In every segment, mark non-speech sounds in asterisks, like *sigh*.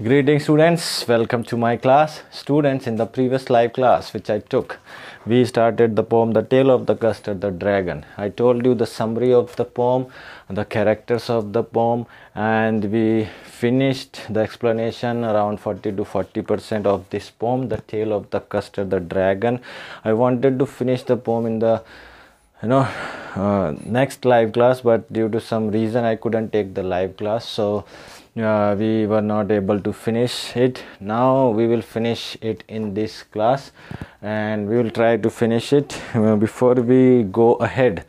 Greetings students, welcome to my class. Students, in the previous live class which I took, we started the poem The Tale of the Custard the Dragon. I told you the summary of the poem, the characters of the poem and we finished the explanation around 40 to 40% of this poem The Tale of the Custard the Dragon. I wanted to finish the poem in the you know uh, next live class but due to some reason I couldn't take the live class so uh, we were not able to finish it now we will finish it in this class and we will try to finish it *laughs* uh, before we go ahead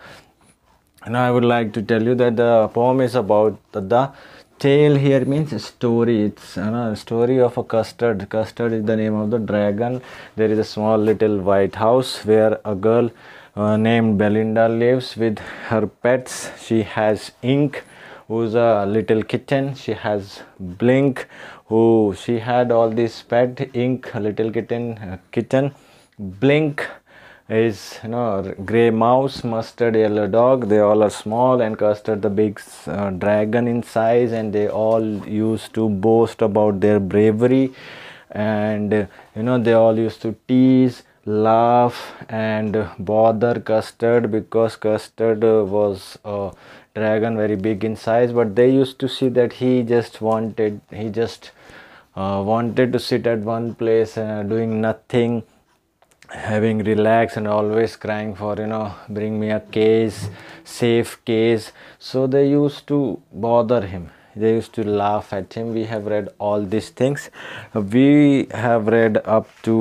now i would like to tell you that the poem is about the, the tale here means story it's a uh, story of a custard custard is the name of the dragon there is a small little white house where a girl uh, named belinda lives with her pets she has ink who's a little kitten she has blink who she had all this pet ink little kitten uh, kitten blink is you know gray mouse mustard yellow dog they all are small and custard the big uh, dragon in size and they all used to boast about their bravery and uh, you know they all used to tease laugh and bother custard because custard uh, was dragon very big in size but they used to see that he just wanted he just uh, wanted to sit at one place uh, doing nothing having relaxed and always crying for you know bring me a case safe case so they used to bother him they used to laugh at him we have read all these things we have read up to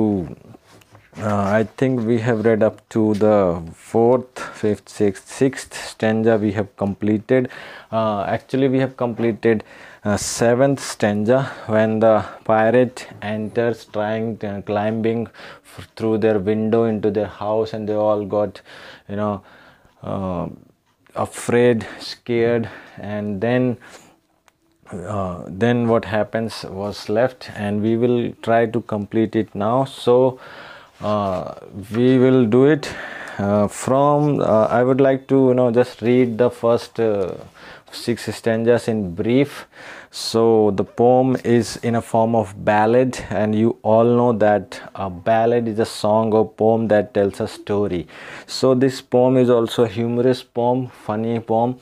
uh, I think we have read up to the fourth, fifth, sixth, sixth stanza we have completed. Uh, actually, we have completed uh, seventh stanza when the pirate enters trying to, uh, climbing through their window into their house and they all got you know uh, afraid scared and then uh, then what happens was left and we will try to complete it now so uh, we will do it uh, from uh, I would like to you know just read the first six stanzas in brief so the poem is in a form of ballad and you all know that a ballad is a song or poem that tells a story so this poem is also a humorous poem funny poem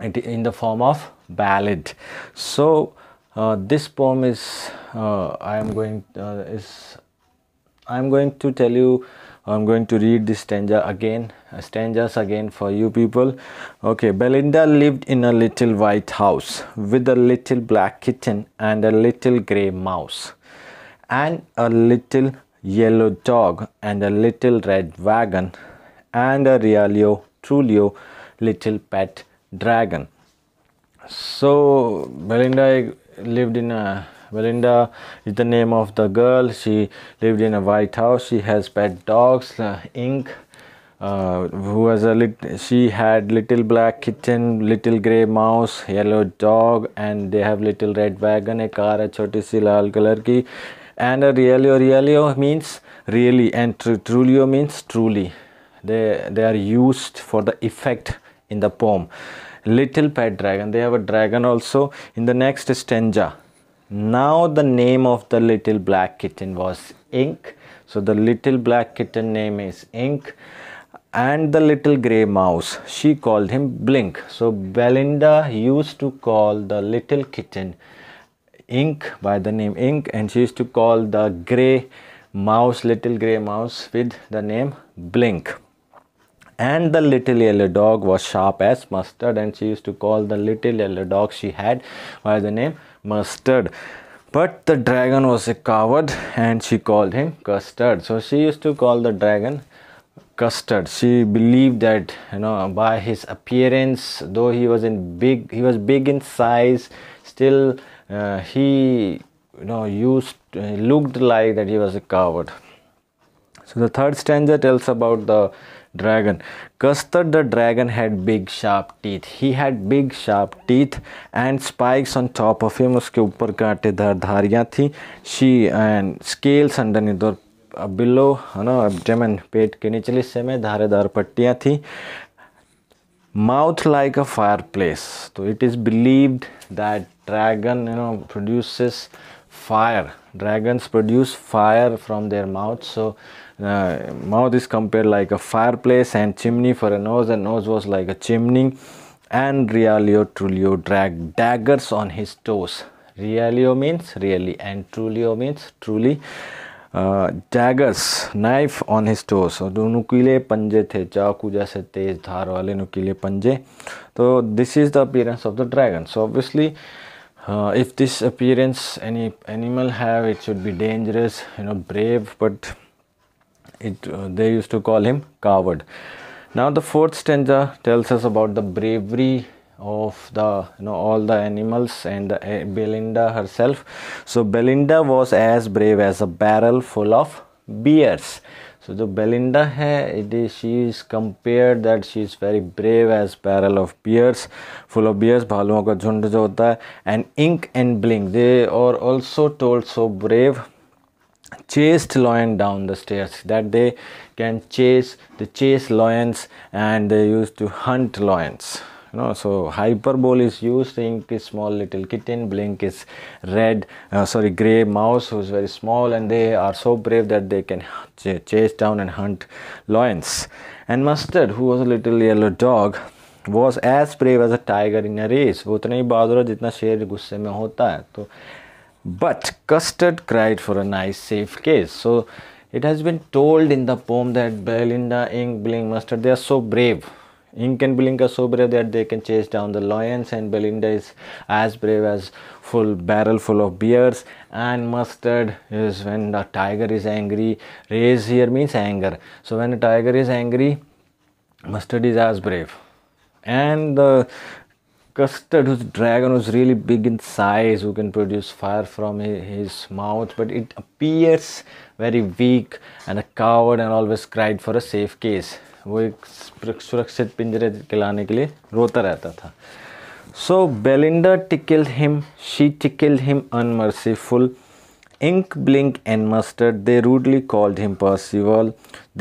in the form of ballad so uh, this poem is uh, i am going uh, is I'm going to tell you I'm going to read this stanza again, uh, stanzas again for you people. Okay, Belinda lived in a little white house with a little black kitten and a little grey mouse and a little yellow dog and a little red wagon and a realio trulio little pet dragon. So Belinda lived in a Melinda is the name of the girl. She lived in a white house. She has pet dogs, uh, Ink, uh, who has a lit- she had little black kitten, little grey mouse, yellow dog, and they have little red wagon, a car, a choti si lal color ki, and a realio realio means really, and tr- trulio means truly. They they are used for the effect in the poem. Little pet dragon. They have a dragon also in the next stanza now the name of the little black kitten was Ink. So the little black kitten name is Ink. And the little grey mouse, she called him Blink. So Belinda used to call the little kitten Ink by the name Ink, and she used to call the grey mouse, little grey mouse, with the name Blink and the little yellow dog was sharp as mustard and she used to call the little yellow dog she had by the name mustard but the dragon was a coward and she called him custard so she used to call the dragon custard she believed that you know by his appearance though he was in big he was big in size still uh, he you know used uh, looked like that he was a coward so the third stanza tells about the dragon. Custard the dragon had big sharp teeth. He had big sharp teeth and spikes on top of him. उसके ऊपर कांटेदार धारियाँ थी She and scales underneath और below है ना abdomen पेट के निचले हिस्से में धारेदार पट्टियाँ थी mouth like a fireplace so it is believed that dragon you know produces fire dragons produce fire from their mouth so Uh, mouth is compared like a fireplace and chimney for a nose and nose was like a chimney and realio trulio dragged daggers on his toes realio means really and trulio means truly uh, daggers knife on his toes so do nukile panje the chaku jaise tez dhar wale nukile panje so this is the appearance of the dragon so obviously uh, if this appearance any animal have it should be dangerous you know brave but it, uh, they used to call him coward. Now the fourth stanza tells us about the bravery of the you know all the animals and the, uh, Belinda herself. So Belinda was as brave as a barrel full of beers. So the Belinda hai, it is she is compared that she is very brave as barrel of beers, full of beers, भालुओं का झुंड जो होता है and ink and bling. they are also told so brave chased lion down the stairs that they can chase the chase lions and they used to hunt lions you know so hyperbole is used ink is small little kitten blink is red uh, sorry gray mouse who's very small and they are so brave that they can ch- chase down and hunt lions and mustard who was a little yellow dog was as brave as a tiger in a race But जितना शेर गुस्से में होता है तो but Custard cried for a nice safe case. So it has been told in the poem that Belinda, Ink, bling, Mustard, they are so brave. Ink and Blink are so brave that they can chase down the lions, and Belinda is as brave as full barrel full of beers. And Mustard is when the tiger is angry. Raise here means anger. So when a tiger is angry, Mustard is as brave. And the custard whose dragon was really big in size who can produce fire from his mouth but it appears very weak and a coward and always cried for a safe case वो एक सुरक्षित पिंजरे के लाने के लिए रोता रहता था so Belinda tickled him she tickled him unmerciful Ink, Blink, and Mustard, they rudely called him Percival.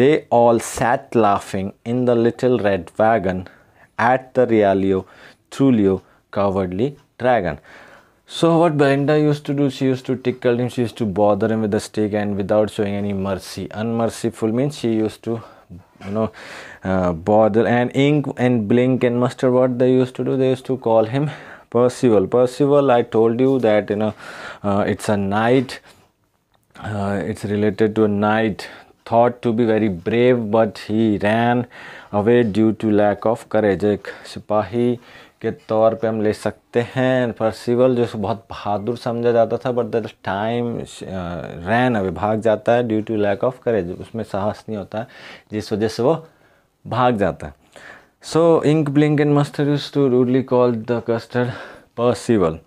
They all sat laughing in the little red wagon at the Rialio Tullio cowardly dragon. So what Belinda used to do, she used to tickle him, she used to bother him with a stick and without showing any mercy. Unmerciful means she used to, you know, uh, bother and ink and blink and muster what they used to do, they used to call him Percival. Percival, I told you that, you know, uh, it's a knight, uh, it's related to a knight thought to be very brave, but he ran away due to lack of courage. Sipahi के तौर पे हम ले सकते हैं परसिवल जो बहुत बहादुर समझा जाता था but the time ran away भाग जाता है due to lack of courage उसमें साहस नहीं होता है जिस वजह से वो भाग जाता है so Ink Blink and Mustard used to rudely call the Custard Percival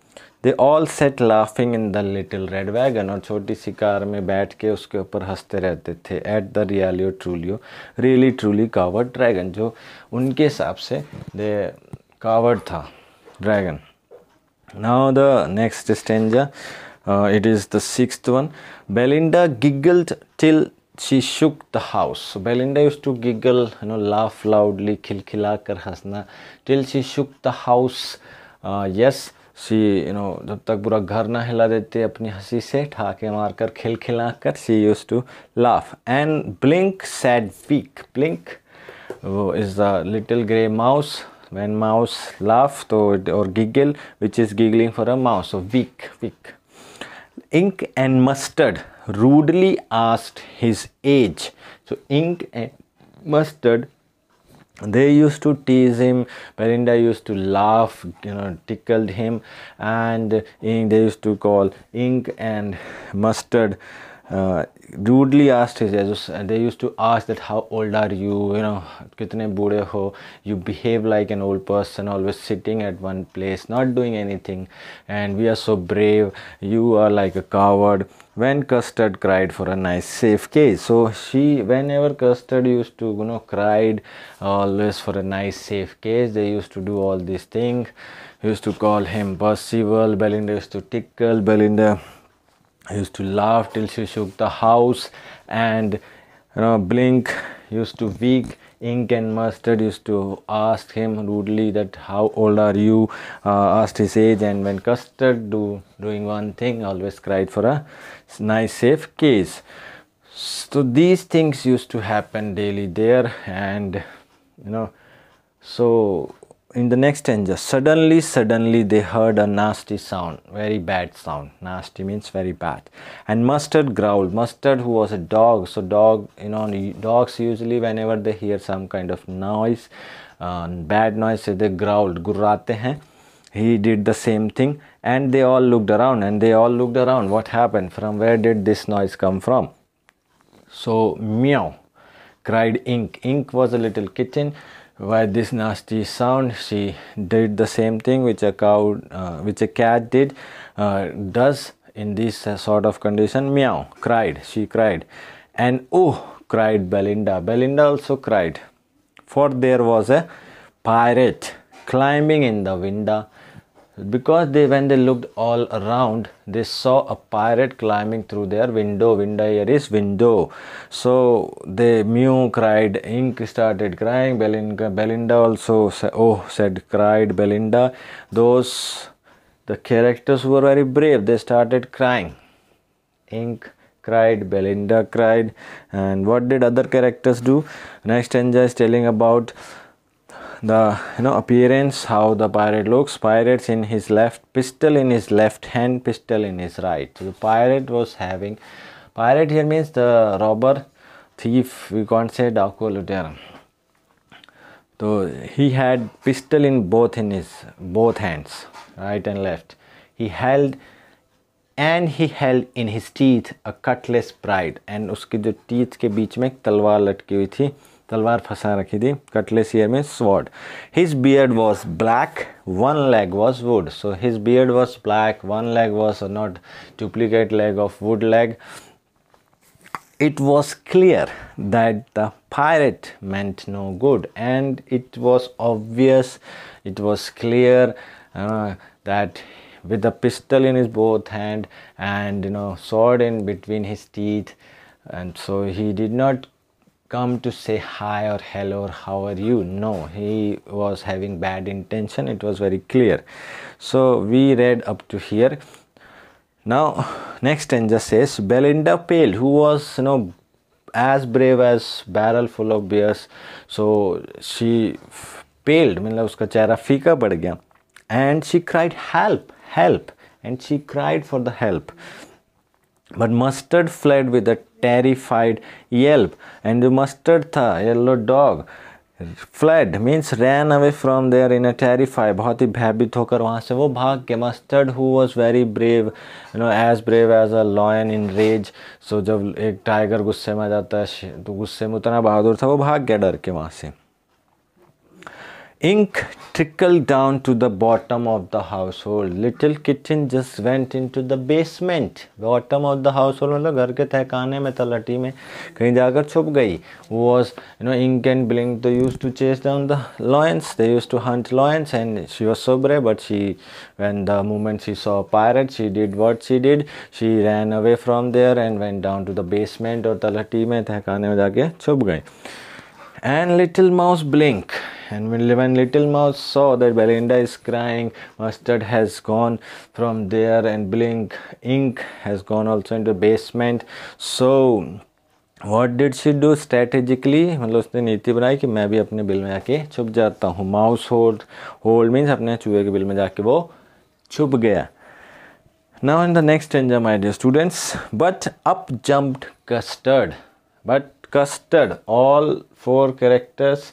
they all sat laughing in the little red wagon और छोटी सी कार में बैठ के उसके ऊपर हंसते रहते थे at the realio trulio really truly coward dragon जो उनके हिसाब से दे कावर्ड था dragon now the next stanza it is the six one Belinda giggled till she shook the house Belinda used to giggle you know laugh loudly खिलखिला कर हंसना till she shook the house yes see you know जब तक पूरा घर ना हिला देते अपनी हंसी से ठाके मार कर खिलखिला कर she used to laugh and Blink said weak Blink वो is the little grey mouse when mouse laughed or, or giggle which is giggling for a mouse so weak weak ink and mustard rudely asked his age so ink and mustard they used to tease him Perinda used to laugh you know tickled him and eh, they used to call ink and mustard uh, rudely asked his age. They used to ask that how old are you? You know, kitne bude ho? You behave like an old person, always sitting at one place, not doing anything. And we are so brave. You are like a coward. When Custard cried for a nice safe case, so she, whenever Custard used to, you know, cried always for a nice safe case, they used to do all these things. Used to call him Percival. Belinda used to tickle Belinda I used to laugh till she shook the house and you know blink used to wink ink and mustard used to ask him rudely that how old are you uh, asked his age and when custard do doing one thing always cried for a nice safe case so these things used to happen daily there and you know so in the next stanza suddenly suddenly they heard a nasty sound very bad sound nasty means very bad and mustard growled mustard who was a dog so dog you know dogs usually whenever they hear some kind of noise uh, bad noise they growled gurrate hain he did the same thing and they all looked around and they all looked around what happened from where did this noise come from so meow cried ink ink was a little kitten why this nasty sound she did the same thing which a cow uh, which a cat did uh, does in this uh, sort of condition meow cried she cried and oh cried belinda belinda also cried for there was a pirate climbing in the window because they when they looked all around they saw a pirate climbing through their window window here is window so they mew cried ink started crying belinda belinda also oh said cried belinda those the characters were very brave they started crying ink cried belinda cried and what did other characters do next enjoy is telling about the you know appearance how the pirate looks pirates in his left pistol in his left hand pistol in his right so the pirate was having pirate here means the robber thief we can't say डाको लुटेरा so he had pistol in both in his both hands right and left he held and he held in his teeth a cutlass pride and उसके jo teeth ke beech mein एक तलवार लटकी हुई थी तलवार फंसा रखी थी कटलेस हियर में sword his beard was black one leg was wood so his beard was black one leg was not duplicate leg of wood leg it was clear that the pirate meant no good and it was obvious it was clear uh, that with a pistol in his both hand and you know sword in between his teeth and so he did not come to say hi or hello or how are you no he was having bad intention it was very clear so we read up to here now next stanza says belinda pale who was you know as brave as barrel full of beers so she paled मतलब उसका चेहरा फीका पड़ and she cried help help and she cried for the help but mustard fled with a terrified yelp, and the mustard tha, yellow dog. Fled means ran away from there in a terrify बहुत ही भयभीत होकर वहाँ से वो भाग के Mustard who was very brave you know as brave as a lion in rage so जब एक टाइगर गुस्से में आ जाता है तो गुस्से में उतना बहादुर था वो भाग गया डर के वहाँ से ink trickled down to the bottom of the household little kitten just went into the basement bottom of the household मतलब घर के तहखाने में तलटी में कहीं जाकर छुप गई was you know ink and blink they used to chase down the lions they used to hunt lions and she was so brave but she when the moment she saw a pirate she did what she did she ran away from there and went down to the basement or तलटी में तहखाने में जाके छुप गई and little mouse blink and when Little Mouse saw that Belinda is crying, Mustard has gone from there, and Blink Ink has gone also into the basement. So, what did she do strategically? मतलब उसने नीति बनाई कि मैं भी अपने bill में आके छुप जाता हूँ. Mouse Now in the next danger, my dear students, but up jumped Custard. But Custard, all four characters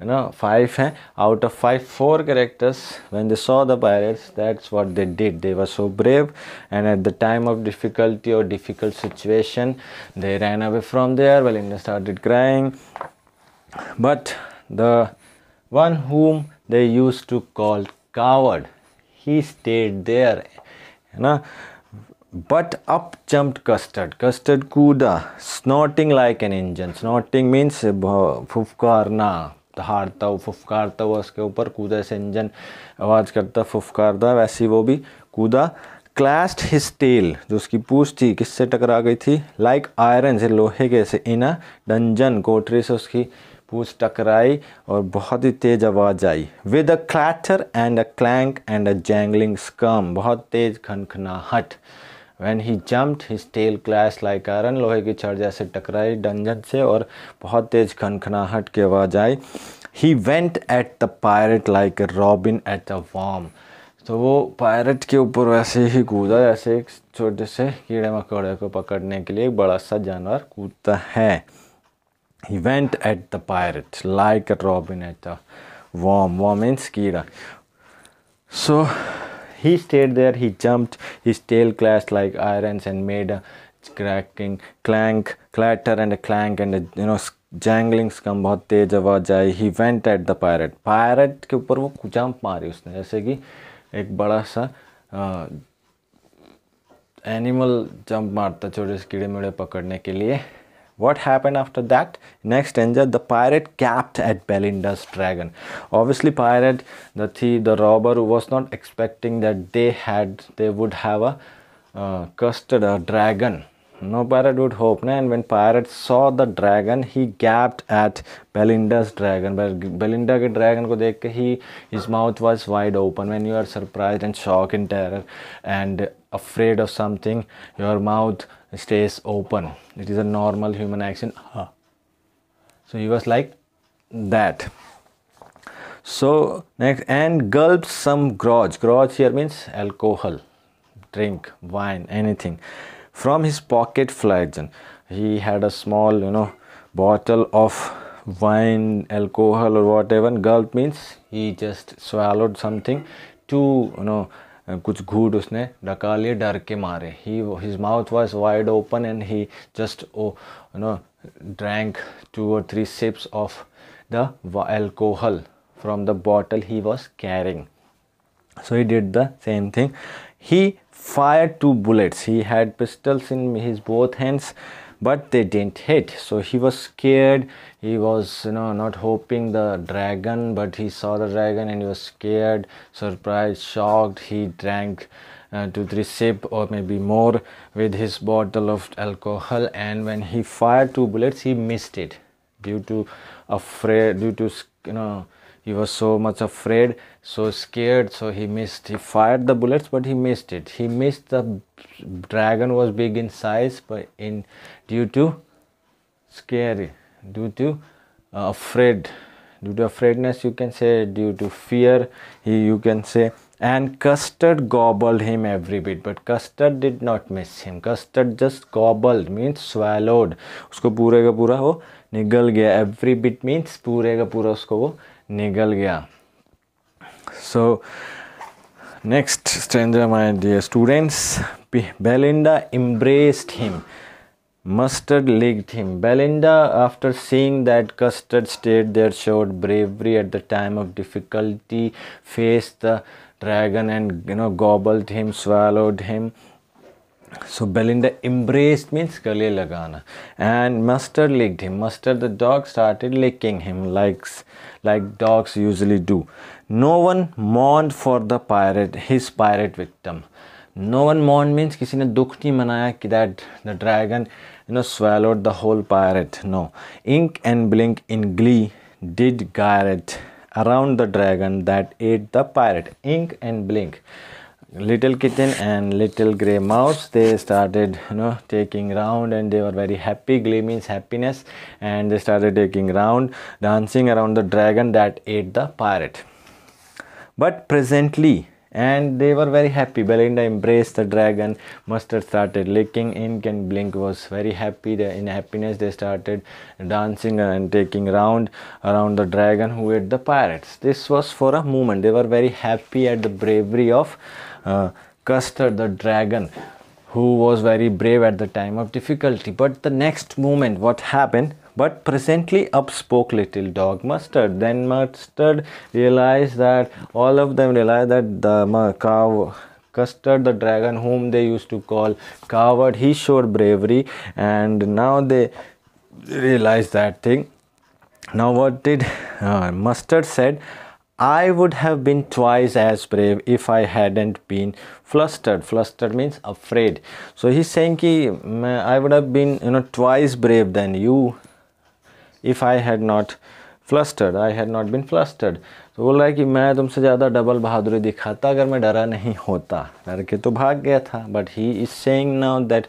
you know five hai? Eh? out of five four characters when they saw the pirates that's what they did they were so brave and at the time of difficulty or difficult situation they ran away from there Well, Valinda started crying but the one whom they used to call coward he stayed there you know but up jumped custard custard kuda snorting like an engine snorting means eh, fufkarna हारता हुआ फुफकारता हुआ उसके ऊपर कूदा ऐसे engine आवाज़ करता फुफकारता वैसी वो भी कूदा क्लास्ट हिज टेल जो उसकी पूछ थी किससे टकरा गई थी लाइक आयरन से लोहे के से इन अ डंजन कोटरी से उसकी पूछ टकराई और बहुत ही तेज़ आवाज़ आई with a clatter and a clank and a jangling squirm बहुत तेज़ खनखनाहट when he jumped his tail clash like iron लोहे की छड़ जैसे टकराई डंजन से और बहुत तेज खनखनाहट की आवाज़ आई he went at the pirate like Robin at the worm तो वो पायरेट के ऊपर वैसे ही कूदा जैसे एक छोटे से कीड़े मकोड़े को पकड़ने के लिए एक बड़ा सा जानवर कूदता है he went at the pirate like Robin at the worm worm means कीड़ा so so, He stayed there, he jumped, his tail clashed like irons and made a cracking clank, clatter and a clank and a you know जैंगलिंग्स कम बहुत तेज आवाज आई he went at the pirate pirate के ऊपर वो jump मारी उसने जैसे कि एक बड़ा सा आ, एनिमल जंप मारता छोटे से कीड़े मीड़े पकड़ने के लिए what happened after that next danger the pirate capped at belinda's dragon obviously pirate the thief the robber was not expecting that they had they would have a uh, a dragon no pirate would hope na? and when pirate saw the dragon he gaped at belinda's dragon but belinda dragon ko dekh he his mouth was wide open when you are surprised and shocked in terror and afraid of something your mouth stays open. It is a normal human action. So he was like that. So next and gulps some grog. Grog here means alcohol, drink, wine, anything. From his pocket flagon, he had a small, you know, bottle of wine, alcohol or whatever. Gulp means he just swallowed something to, you know, कुछ घूट उसने डका लिए डर के मारे ही his mouth was wide open and he just oh no drank two और three sips of the alcohol from the bottle he was carrying so he did the same thing he fire two bullets he had pistols in his both hands but they didn't hit so he was scared he was you know not hoping the dragon but he saw the dragon and he was scared surprised shocked he drank uh, two three sip or maybe more with his bottle of alcohol and when he fired two bullets he missed it due to afraid due to you know he was so much afraid so scared so he missed he fired the bullets but he missed it he missed the dragon was big in size but in due to scary, due to uh, afraid, due to afraidness, you can say, due to fear, he, you can say. And custard gobbled him every bit, but custard did not miss him. Custard just gobbled means swallowed. usko पूरे ka pura ho nigal gaya every bit means पूरे ka pura usko wo nigal gaya So, next stranger, my dear students, Belinda embraced him. Mustard licked him. Belinda, after seeing that Custard stayed there, showed bravery at the time of difficulty, faced the dragon and you know gobbled him, swallowed him. So Belinda embraced means gale lagana, and Mustard licked him. Mustard the dog started licking him like like dogs usually do. No one mourned for the pirate, his pirate victim. No one mourned means किसी ने दुख नहीं मनाया कि that the dragon you know swallowed the whole pirate. No. Ink and Blink in glee did garret around the dragon that ate the pirate. Ink and Blink. Little kitten and little grey mouse they started you know taking round and they were very happy. Glee means happiness and they started taking round dancing around the dragon that ate the pirate. But presently and they were very happy. Belinda embraced the dragon. Mustard started licking. Ink and Blink was very happy. They, in happiness, they started dancing and taking round around the dragon who ate the pirates. This was for a moment. They were very happy at the bravery of uh, Custard the dragon, who was very brave at the time of difficulty. But the next moment, what happened but presently up spoke little dog mustard then mustard realized that all of them realized that the cow custard the dragon whom they used to call coward he showed bravery and now they realized that thing now what did uh, mustard said I would have been twice as brave if I hadn't been flustered. Flustered means afraid. So he's saying ki, I would have been you know twice brave than you if I had not flustered, I had not been flustered. तो बोल रहा है कि मैं तुमसे ज़्यादा double बहादुरी दिखाता अगर मैं डरा नहीं होता डर के तो भाग गया था but he is saying now that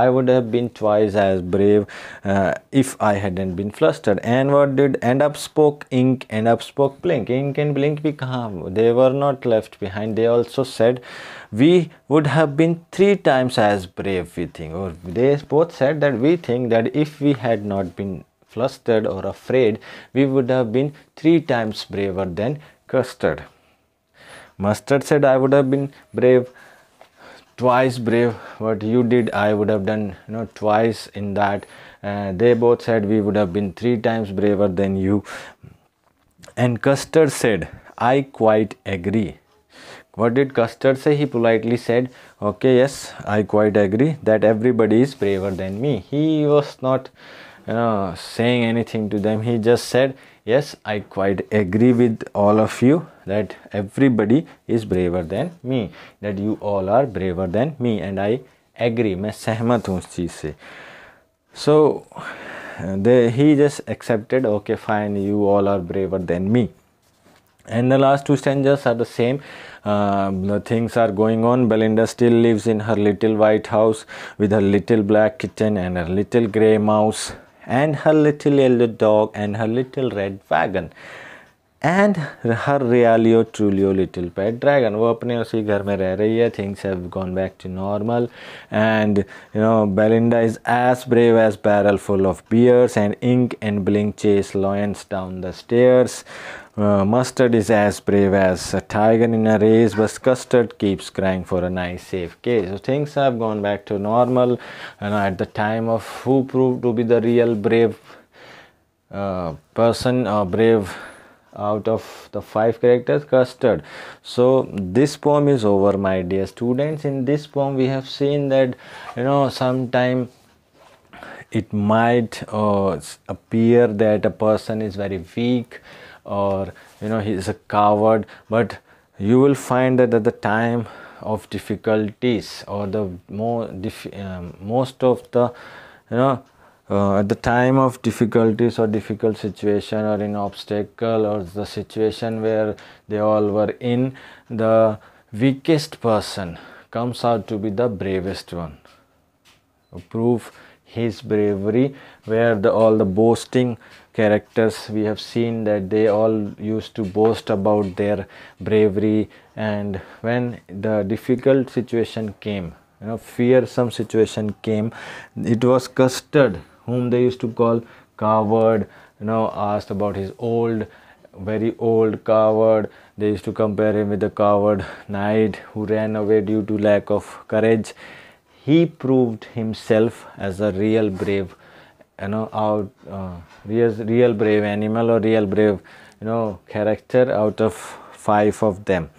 I would have been twice as brave if I had and been flustered and what did and up spoke Ink and up spoke Blink Ink and Blink भी कहाँ they were not left behind they also said we would have been three times as brave we think और they both said that we think that if we had not been flustered or afraid, we would have been three times braver than Custard. Mustard said, I would have been brave, twice brave. What you did, I would have done, you know, twice in that. Uh, they both said, We would have been three times braver than you. And Custard said, I quite agree. What did Custard say? He politely said, Okay, yes, I quite agree that everybody is braver than me. He was not you know saying anything to them he just said yes i quite agree with all of you that everybody is braver than me that you all are braver than me and i agree मैं सहमत हूँ उस चीज़ से so they he just accepted okay fine you all are braver than me and the last two stanzas are the same uh, the things are going on belinda still lives in her little white house with her little black kitten and her little gray mouse and her little yellow dog and her little red wagon and her realio trulio little pet dragon वो अपने उसी घर में रह रही है things have gone back to normal and you know Belinda is as brave as barrel full of bears and Ink and Blink chase lions down the stairs mustard is as brave as a tiger in a race, but custard keeps crying for a nice safe case. So things have gone back to normal. And at the time of who proved to be the real brave uh, person uh, brave out of the five characters custard so this poem is over my dear students in this poem we have seen that you know sometime it might uh, appear that a person is very weak or you know he is a coward but you will find that at the time of difficulties or the more um, most of the you know uh, at the time of difficulties or difficult situation or in obstacle or the situation where they all were in the weakest person comes out to be the bravest one prove his bravery where the, all the boasting characters we have seen that they all used to boast about their bravery and when the difficult situation came you know fearsome situation came it was custard whom they used to call coward you know asked about his old very old coward they used to compare him with the coward knight who ran away due to lack of courage he proved himself as a real brave you know out uh, real, real brave animal or real brave you know character out of five of them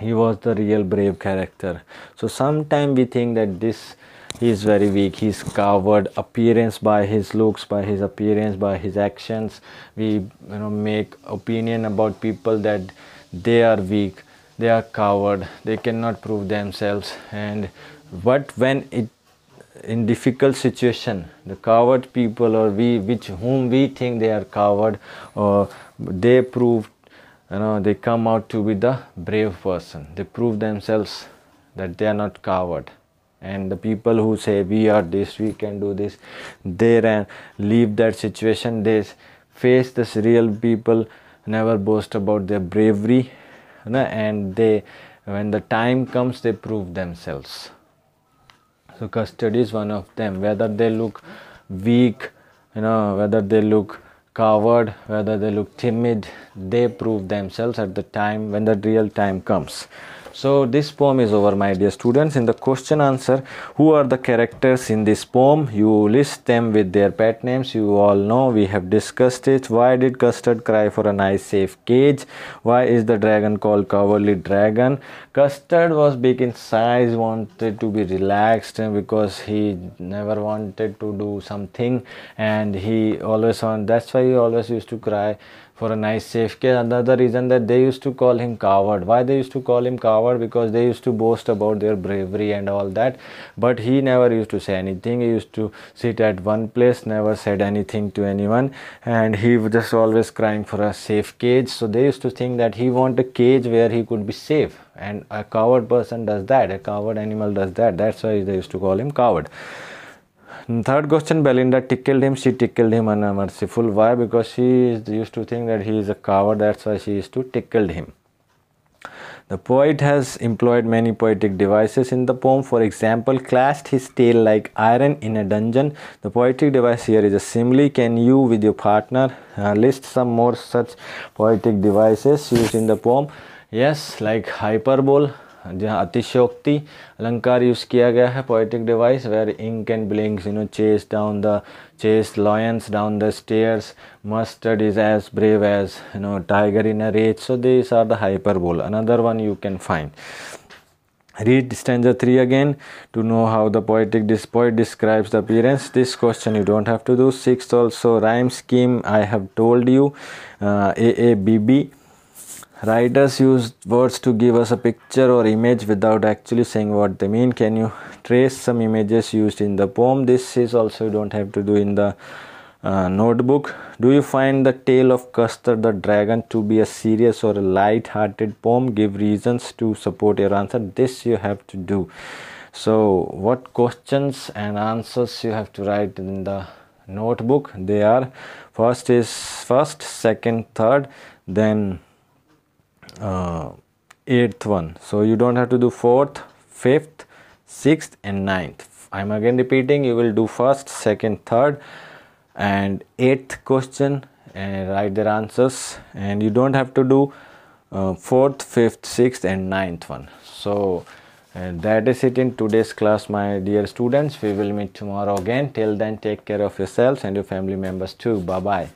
he was the real brave character so sometimes we think that this he is very weak he's covered appearance by his looks by his appearance by his actions we you know make opinion about people that they are weak they are coward they cannot prove themselves and but when it in difficult situation the coward people or we which whom we think they are coward or they prove you know they come out to be the brave person they prove themselves that they are not coward and the people who say we are this we can do this they and leave that situation they face this real people never boast about their bravery and they when the time comes they prove themselves so custody is one of them whether they look weak you know whether they look coward whether they look timid they prove themselves at the time when the real time comes so this poem is over my dear students. In the question answer, who are the characters in this poem? You list them with their pet names. You all know we have discussed it. Why did Custard cry for a nice safe cage? Why is the dragon called cowardly dragon? Custard was big in size, wanted to be relaxed because he never wanted to do something and he always on that's why he always used to cry for a nice safe cage. Another reason that they used to call him coward. Why they used to call him coward? Because they used to boast about their bravery and all that. But he never used to say anything. He used to sit at one place, never said anything to anyone. And he was just always crying for a safe cage. So they used to think that he want a cage where he could be safe. And a coward person does that. A coward animal does that. That's why they used to call him coward. Mm, third question Belinda tickled him. She tickled him unmerciful. Why? Because she used to think that he is a coward. That's why she used to tickle him. The poet has employed many poetic devices in the poem. For example, clashed his tail like iron in a dungeon. The poetic device here is a simile. Can you, with your partner, uh, list some more such poetic devices used in the poem? Yes, like hyperbole, जहाँ अतिशयोक्ति अलंकार use किया गया है poetic device where Ink and Blinks you know chase down the chase lions down the stairs Mustard is as brave as you know tiger in a rage so this are the hyperbole another one you can find read stanza three again to know how the poetic this poet describes the appearance this question you don't have to do six also rhyme scheme I have told you A A B B writers use words to give us a picture or image without actually saying what they mean can you trace some images used in the poem this is also you don't have to do in the uh, notebook do you find the tale of custard the dragon to be a serious or a light-hearted poem give reasons to support your answer this you have to do so what questions and answers you have to write in the notebook they are first is first second third then uh, eighth one so you don't have to do fourth fifth sixth and ninth i'm again repeating you will do first second third and eighth question and write their answers and you don't have to do uh, fourth fifth sixth and ninth one so and uh, that is it in today's class my dear students we will meet tomorrow again till then take care of yourselves and your family members too bye bye